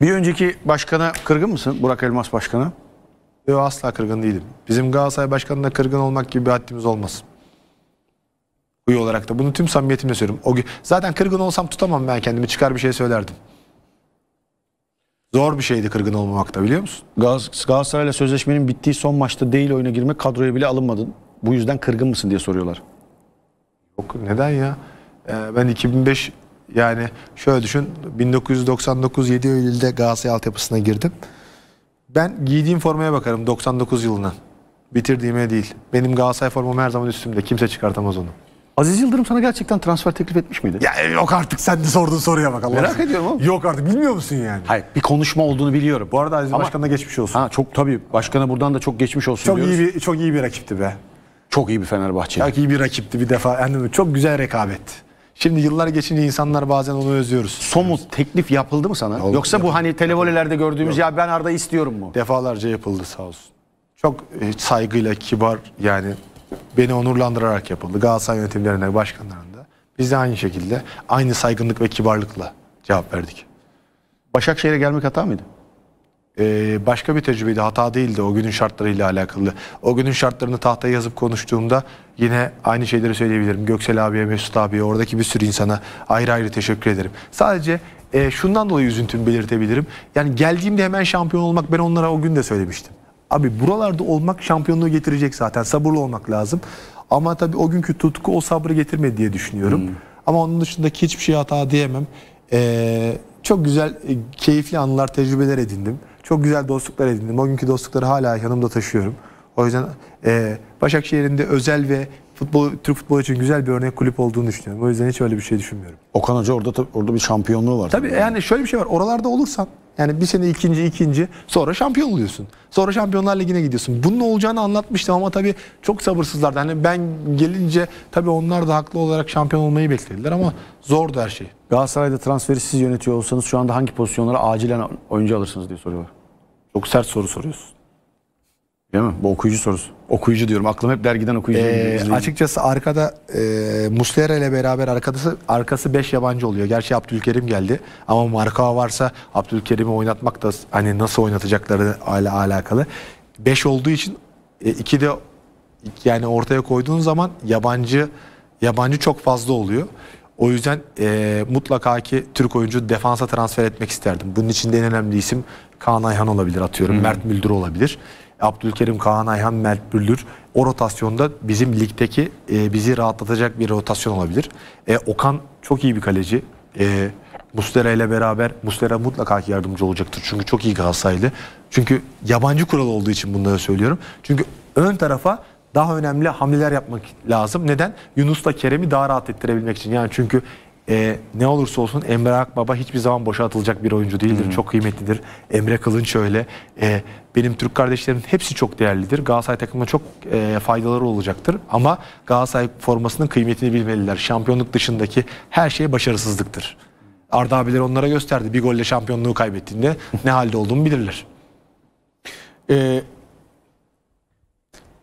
Bir önceki başkana kırgın mısın? Burak Elmas başkana. Yo, asla kırgın değilim. Bizim Galatasaray başkanına kırgın olmak gibi bir haddimiz olmaz. Huyu olarak da. Bunu tüm samimiyetimle söylüyorum. O, gün zaten kırgın olsam tutamam ben kendimi. Çıkar bir şey söylerdim. Zor bir şeydi kırgın da biliyor musun? Galatasaray'la sözleşmenin bittiği son maçta değil oyuna girmek kadroya bile alınmadın. Bu yüzden kırgın mısın diye soruyorlar. Yok neden ya? Ee, ben 2005 yani şöyle düşün 1999 7 Eylül'de Galatasaray altyapısına girdim. Ben giydiğim formaya bakarım 99 yılına. Bitirdiğime değil. Benim Galatasaray formam her zaman üstümde. Kimse çıkartamaz onu. Aziz Yıldırım sana gerçekten transfer teklif etmiş miydi? Ya e, yok artık sen de sordun soruya bak Allah. Merak ediyorum oğlum. Yok artık bilmiyor musun yani? Hayır bir konuşma olduğunu biliyorum. Bu arada Aziz Ama, Başkan'a geçmiş olsun. Ha çok tabii başkana buradan da çok geçmiş olsun çok diyoruz. Iyi bir, çok iyi bir rakipti be. Çok iyi bir Fenerbahçe. Çok iyi bir rakipti bir defa. Yani çok güzel rekabet. Şimdi yıllar geçince insanlar bazen onu özlüyoruz. Somut teklif yapıldı mı sana? Oldu, Yoksa bu hani televolelerde gördüğümüz Yok. ya ben Arda istiyorum mu? Defalarca yapıldı sağ olsun. Çok e, saygıyla, kibar yani beni onurlandırarak yapıldı. Galatasaray yönetimlerine, başkanlarında. Biz de aynı şekilde aynı saygınlık ve kibarlıkla cevap verdik. Başakşehir'e gelmek hata mıydı? Ee, başka bir tecrübeydi. Hata değildi o günün şartlarıyla alakalı. O günün şartlarını tahtaya yazıp konuştuğumda yine aynı şeyleri söyleyebilirim. Göksel abiye, Mesut abiye, oradaki bir sürü insana ayrı ayrı teşekkür ederim. Sadece e, şundan dolayı üzüntümü belirtebilirim. Yani geldiğimde hemen şampiyon olmak ben onlara o gün de söylemiştim. Abi buralarda olmak şampiyonluğu getirecek zaten. Sabırlı olmak lazım. Ama tabii o günkü tutku o sabrı getirmedi diye düşünüyorum. Hmm. Ama onun dışında hiçbir şey hata diyemem. Ee, çok güzel, e, keyifli anılar, tecrübeler edindim çok güzel dostluklar edindim. O günkü dostlukları hala yanımda taşıyorum. O yüzden e, Başakşehir'in de özel ve futbol Türk futbolu için güzel bir örnek kulüp olduğunu düşünüyorum. O yüzden hiç öyle bir şey düşünmüyorum. Okan Hoca orada tabii, orada bir şampiyonluğu var. Tabii yani şöyle bir şey var. Oralarda olursan yani bir sene ikinci ikinci sonra şampiyon oluyorsun. Sonra Şampiyonlar Ligi'ne gidiyorsun. Bunun olacağını anlatmıştım ama tabii çok sabırsızlardı. Hani ben gelince tabii onlar da haklı olarak şampiyon olmayı beklediler ama zordu her şey. Galatasaray'da transferi siz yönetiyor olsanız şu anda hangi pozisyonlara acilen oyuncu alırsınız diye soruyorlar. Çok sert soru soruyorsun. Değil mi? Bu okuyucu sorusu. Okuyucu diyorum. Aklım hep dergiden okuyucu. Ee, açıkçası arkada e, Muslera ile beraber arkası arkası 5 yabancı oluyor. Gerçi Abdülkerim geldi. Ama marka varsa Abdülkerim'i oynatmak da hani nasıl oynatacakları ile alakalı. 5 olduğu için 2 e, de yani ortaya koyduğun zaman yabancı yabancı çok fazla oluyor. O yüzden e, mutlaka ki Türk oyuncu defansa transfer etmek isterdim. Bunun içinde en önemli isim Kaan Ayhan olabilir atıyorum. Hmm. Mert Müldür olabilir. Abdülkerim Kaan Ayhan, Mert Müldür. O rotasyonda bizim ligdeki e, bizi rahatlatacak bir rotasyon olabilir. E, Okan çok iyi bir kaleci. E, Muslera ile beraber Muslera mutlaka ki yardımcı olacaktır. Çünkü çok iyi Galatasaraylı. Çünkü yabancı kural olduğu için bunları söylüyorum. Çünkü ön tarafa daha önemli hamleler yapmak lazım. Neden? Yunus'la Kerem'i daha rahat ettirebilmek için. Yani çünkü e, ne olursa olsun Emre Akbaba hiçbir zaman boşa atılacak bir oyuncu değildir. Hmm. Çok kıymetlidir. Emre Kılınç öyle. E, benim Türk kardeşlerimin hepsi çok değerlidir. Galatasaray takımına çok e, faydaları olacaktır. Ama Galatasaray formasının kıymetini bilmeliler. Şampiyonluk dışındaki her şey başarısızlıktır. Arda abiler onlara gösterdi. Bir golle şampiyonluğu kaybettiğinde ne halde olduğunu bilirler. Ee,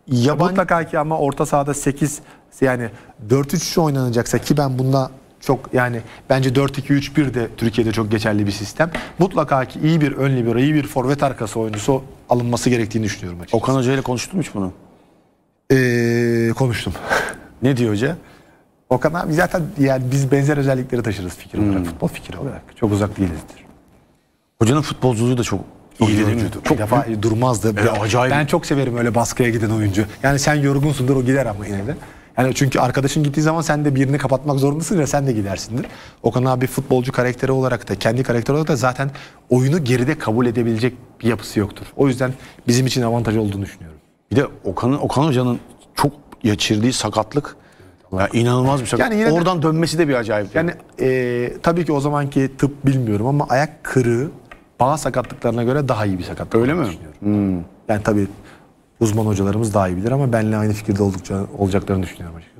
Yabancı... Mutlaka ki ama orta sahada 8 yani 4-3-3 oynanacaksa ki ben bunda çok yani bence 4-2-3-1 de Türkiye'de çok geçerli bir sistem. Mutlaka ki iyi bir ön libero, iyi bir forvet arkası oyuncusu alınması gerektiğini düşünüyorum açıkçası. Okan Hoca ile konuştun mu hiç bunu? Ee, konuştum. ne diyor hoca? Okan abi zaten yani biz benzer özellikleri taşırız fikir olarak, hmm. futbol fikri olarak. Çok uzak değilizdir. Hocanın futbolculuğu da çok Oyuncu Çok bir defa durmazdı. E, acayip. Ben çok severim öyle baskıya giden oyuncu. Yani sen yorgunsundur o gider ama yine de. Yani çünkü arkadaşın gittiği zaman sen de birini kapatmak zorundasın ve sen de gidersindir. Okan abi futbolcu karakteri olarak da kendi karakteri olarak da zaten oyunu geride kabul edebilecek bir yapısı yoktur. O yüzden bizim için avantaj olduğunu düşünüyorum. Bir de Okan'ın Okan Hoca'nın çok geçirdiği sakatlık ya inanılmaz bir sakat. Yani yine Oradan de, dönmesi de bir acayip. Yani, yani e, tabii ki o zamanki tıp bilmiyorum ama ayak kırığı bağ sakatlıklarına göre daha iyi bir sakatlık. Öyle mi? Hmm. Yani tabii uzman hocalarımız daha iyi bilir ama benle aynı fikirde oldukça olacaklarını düşünüyorum açıkçası.